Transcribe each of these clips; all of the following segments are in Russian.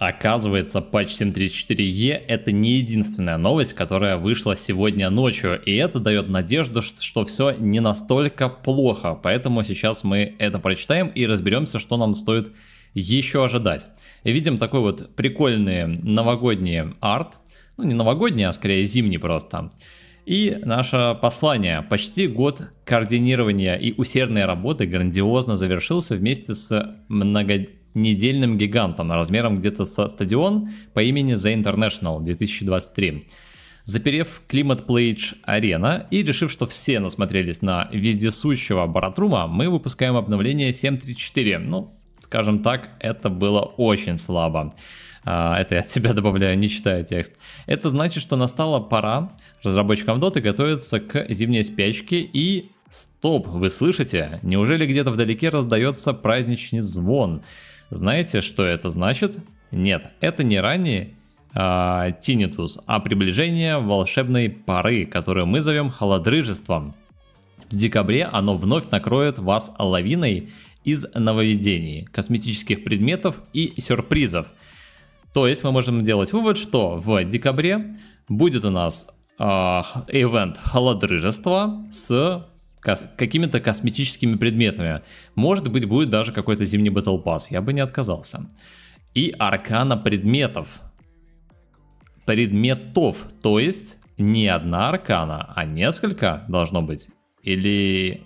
Оказывается, патч 734E это не единственная новость, которая вышла сегодня ночью, и это дает надежду, что все не настолько плохо, поэтому сейчас мы это прочитаем и разберемся, что нам стоит еще ожидать. И видим такой вот прикольный новогодний арт, ну не новогодний, а скорее зимний просто. И наше послание. Почти год координирования и усердной работы грандиозно завершился вместе с много недельным гигантом размером где-то со стадион по имени The International 2023. Заперев Климат Плейдж Арена и решив, что все насмотрелись на вездесущего Баратрума, мы выпускаем обновление 7.3.4. Ну, скажем так, это было очень слабо. А, это я от себя добавляю, не читаю текст. Это значит, что настала пора разработчикам Доты готовиться к зимней спячке и... Стоп, вы слышите? Неужели где-то вдалеке раздается праздничный звон? Знаете, что это значит? Нет, это не ранний э, тинитус, а приближение волшебной пары, которую мы зовем холодрыжеством. В декабре оно вновь накроет вас лавиной из нововведений, косметических предметов и сюрпризов. То есть мы можем делать вывод, что в декабре будет у нас э, ивент холодрыжества с кос какими-то косметическими предметами. Может быть, будет даже какой-то зимний Battle Pass, я бы не отказался. И аркана предметов. Предметов, то есть не одна аркана, а несколько должно быть. Или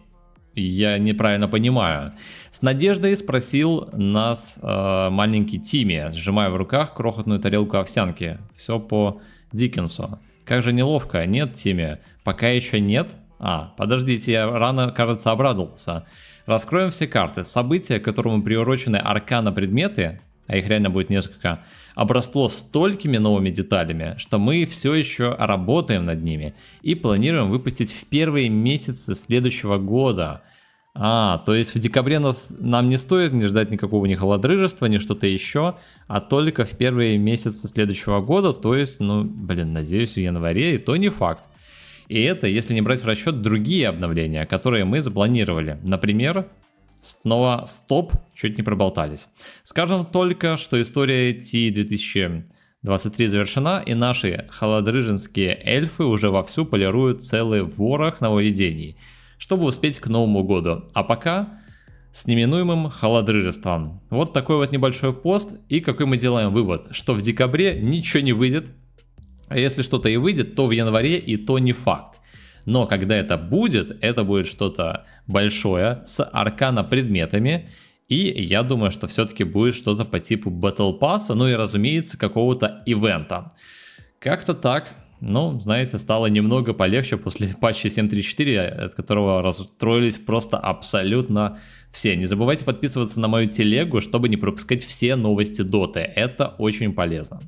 я неправильно понимаю. С надеждой спросил нас э, маленький Тимми, сжимая в руках крохотную тарелку овсянки. Все по Диккенсу. Как же неловко. Нет, Тимми, пока еще нет, а, подождите, я рано, кажется, обрадовался. Раскроем все карты. События, к которому приурочены аркана предметы, а их реально будет несколько, обросло столькими новыми деталями, что мы все еще работаем над ними и планируем выпустить в первые месяцы следующего года. А, то есть в декабре нас, нам не стоит не ждать никакого ни холодрыжества, ни что-то еще, а только в первые месяцы следующего года, то есть, ну, блин, надеюсь, в январе, и то не факт. И это, если не брать в расчет другие обновления, которые мы запланировали. Например, снова стоп, чуть не проболтались. Скажем только, что история T2023 завершена, и наши холодрыжинские эльфы уже вовсю полируют целый ворох нововведений, чтобы успеть к Новому году. А пока с неминуемым холодрыжеством. Вот такой вот небольшой пост, и какой мы делаем вывод, что в декабре ничего не выйдет, а если что-то и выйдет, то в январе, и то не факт. Но когда это будет, это будет что-то большое с аркана предметами. И я думаю, что все-таки будет что-то по типу Battle Pass, ну и разумеется какого-то ивента. Как-то так. Ну, знаете, стало немного полегче после патча 7.3.4, от которого расстроились просто абсолютно все. Не забывайте подписываться на мою телегу, чтобы не пропускать все новости доты. Это очень полезно.